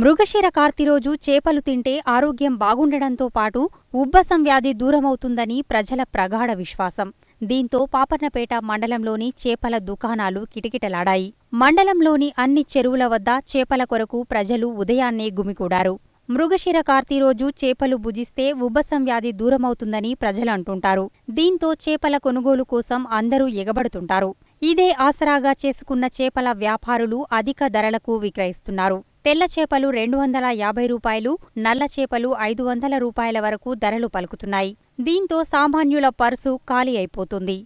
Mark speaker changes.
Speaker 1: మృగశిర కార్తి రోజు చేపలు తింటే ఆరోగ్యం బాగుండడంతో పాటు ఉబ్బసం వ్యాధి దూరమవుతుందని ప్రజల ప్రగాఢ విశ్వాసం దీంతో పాపన్నపేట మండలంలోని చేపల దుకాణాలు కిటకిటలాడాయి మండలంలోని అన్ని చెరువుల వద్ద చేపల కొరకు ప్రజలు ఉదయాన్నే గుమికూడారు మృగశిర కార్తీరోజు రోజు చేపలు భుజిస్తే ఉబ్బసం వ్యాధి దూరమవుతుందని ప్రజలంటుంటారు దీంతో చేపల కొనుగోలు కోసం అందరూ ఎగబడుతుంటారు ఇదే ఆసరాగా చేసుకున్న చేపల వ్యాపారులు అధిక ధరలకు విక్రయిస్తున్నారు తెల్లచేపలు రెండు వందల యాభై రూపాయలు నల్ల చేపలు ఐదు వందల రూపాయల వరకు ధరలు పలుకుతున్నాయి దీంతో సామాన్యుల పర్సు ఖాళీ అయిపోతుంది